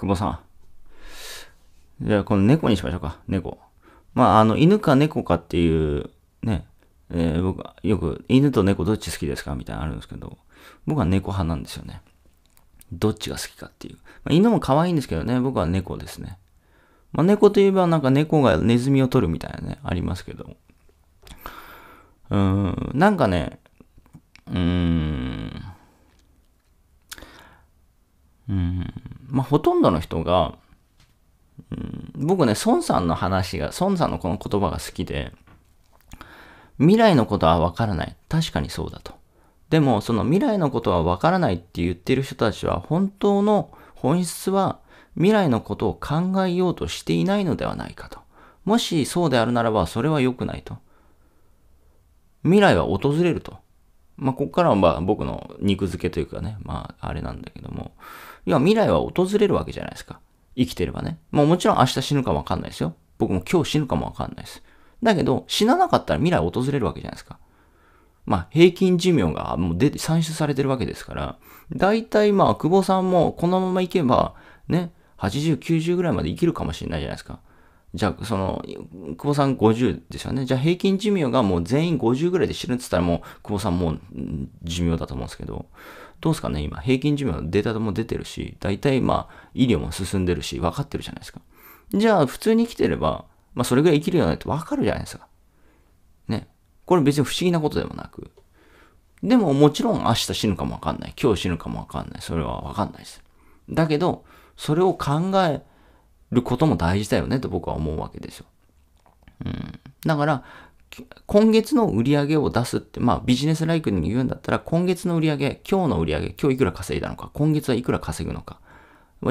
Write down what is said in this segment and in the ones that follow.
久保さん。じゃあ、この猫にしましょうか。猫。まあ、あの、犬か猫かっていう、ね、えー、僕はよく、犬と猫どっち好きですかみたいなのあるんですけど、僕は猫派なんですよね。どっちが好きかっていう。まあ、犬も可愛いんですけどね、僕は猫ですね。まあ、猫といえばなんか猫がネズミを取るみたいなね、ありますけど。うーん、なんかね、うーん、うーん、まあ、ほとんどの人が、うん、僕ね、孫さんの話が、孫さんのこの言葉が好きで、未来のことはわからない。確かにそうだと。でも、その未来のことはわからないって言ってる人たちは、本当の本質は未来のことを考えようとしていないのではないかと。もしそうであるならば、それは良くないと。未来は訪れると。まあ、ここからはまあ僕の肉付けというかね、まあ、あれなんだけども、いや、未来は訪れるわけじゃないですか。生きてればね。まあ、もちろん明日死ぬかもわかんないですよ。僕も今日死ぬかもわかんないです。だけど、死ななかったら未来訪れるわけじゃないですか。まあ、平均寿命がもう出て、算出されてるわけですから、だいたいまあ、久保さんもこのまま行けば、ね、80、90ぐらいまで生きるかもしれないじゃないですか。じゃあ、その、久保さん50ですよね。じゃあ平均寿命がもう全員50ぐらいで死ぬって言ったらもう、久保さんもう寿命だと思うんですけど、どうですかね、今。平均寿命のデータも出てるし、大体まあ、医療も進んでるし、分かってるじゃないですか。じゃあ、普通に生きてれば、まあ、それぐらい生きるようになって分かるじゃないですか。ね。これ別に不思議なことでもなく。でも、もちろん明日死ぬかも分かんない。今日死ぬかも分かんない。それは分かんないです。だけど、それを考えることも大事だよねと僕は思うわけですよ。うん。だから、今月の売り上げを出すって、まあビジネスライクに言うんだったら、今月の売り上げ、今日の売り上げ、今日いくら稼いだのか、今月はいくら稼ぐのか。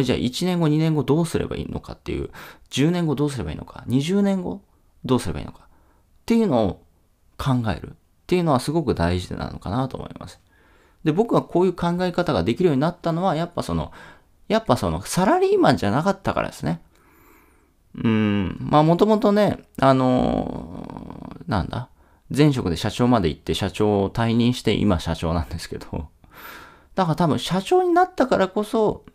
じゃあ1年後、2年後どうすればいいのかっていう、10年後どうすればいいのか、20年後どうすればいいのかっていうのを考えるっていうのはすごく大事なのかなと思います。で、僕はこういう考え方ができるようになったのは、やっぱその、やっぱその、サラリーマンじゃなかったからですね。うん、まあもともとね、あのー、なんだ、前職で社長まで行って社長を退任して今社長なんですけど、だから多分社長になったからこそ、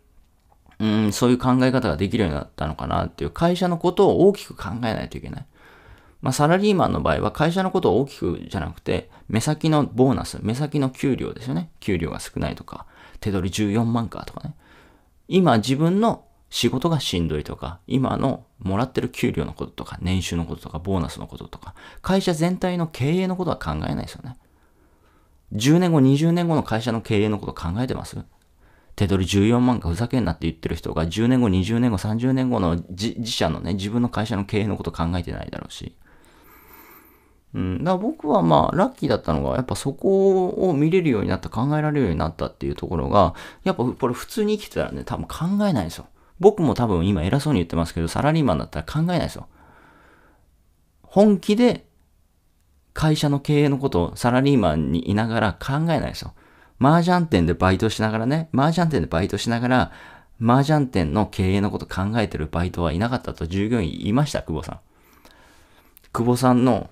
うん、そういう考え方ができるようになったのかなっていう会社のことを大きく考えないといけない。まあ、サラリーマンの場合は会社のことを大きくじゃなくて、目先のボーナス、目先の給料ですよね。給料が少ないとか、手取り14万かとかね。今自分の仕事がしんどいとか、今のもらってる給料のこととか、年収のこととか、ボーナスのこととか、会社全体の経営のことは考えないですよね。10年後、20年後の会社の経営のこと考えてます手取り14万かふざけんなって言ってる人が10年後、20年後、30年後の自社のね、自分の会社の経営のこと考えてないだろうし。うん、だから僕はまあラッキーだったのが、やっぱそこを見れるようになった、考えられるようになったっていうところが、やっぱこれ普通に生きてたらね、多分考えないんですよ。僕も多分今偉そうに言ってますけど、サラリーマンだったら考えないですよ。本気で会社の経営のことをサラリーマンにいながら考えないですよ。麻雀店でバイトしながらね、麻雀店でバイトしながら、麻雀店の経営のこと考えてるバイトはいなかったと従業員いました、久保さん。久保さんの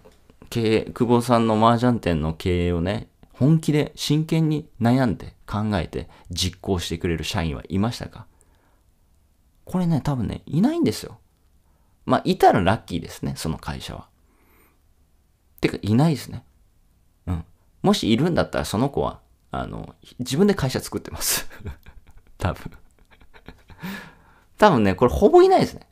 経営、久保さんの麻雀店の経営をね、本気で真剣に悩んで考えて実行してくれる社員はいましたかこれね、多分ね、いないんですよ。まあ、いたらラッキーですね、その会社は。てか、いないですね。うん。もしいるんだったら、その子は、あの、自分で会社作ってます。多分。多分ね、これほぼいないですね、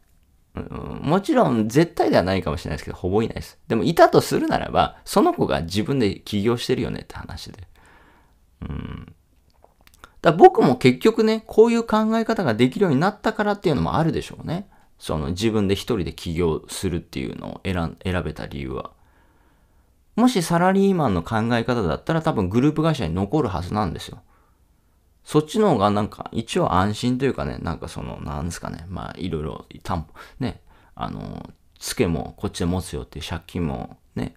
うん。もちろん絶対ではないかもしれないですけど、ほぼいないです。でもいたとするならば、その子が自分で起業してるよねって話で。だ僕も結局ね、こういう考え方ができるようになったからっていうのもあるでしょうね。その自分で一人で起業するっていうのを選べた理由は。もしサラリーマンの考え方だったら多分グループ会社に残るはずなんですよ。そっちの方がなんか一応安心というかね、なんかその、なんですかね、まあいろいろ担保、ね、あの、付けもこっちで持つよっていう借金もね、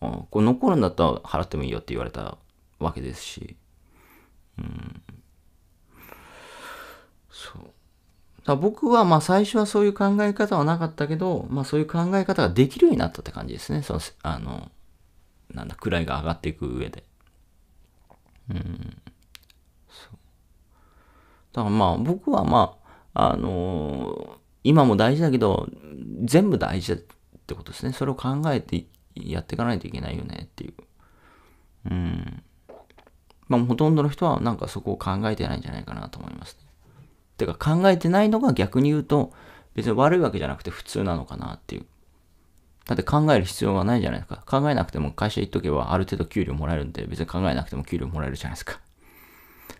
これ残るんだったら払ってもいいよって言われたわけですし、うん。だ僕はまあ最初はそういう考え方はなかったけど、まあそういう考え方ができるようになったって感じですね。その、あの、なんだ、位が上がっていく上で。うん。そう。だからまあ僕はまあ、あのー、今も大事だけど、全部大事だってことですね。それを考えてやっていかないといけないよねっていう。うん。まあほとんどの人はなんかそこを考えてないんじゃないかなと思いますね。てか考えてないのが逆に言うと、別に悪いわけじゃなくて普通なのかなっていう。だって考える必要はないじゃないですか。考えなくても会社行っとけばある程度給料もらえるんで、別に考えなくても給料もらえるじゃないですか。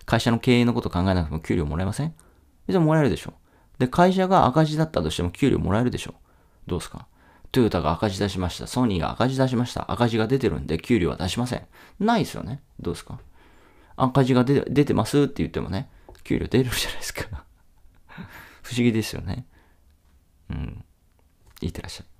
会社の経営のこと考えなくても給料もらえません別にもらえるでしょ。で、会社が赤字だったとしても給料もらえるでしょ。どうですかトヨタが赤字出しました。ソニーが赤字出しました。赤字が出てるんで給料は出しません。ないですよね。どうですか赤字が出てますって言ってもね、給料出るじゃないですか。不思議ですよね。うん。いってらっしゃい。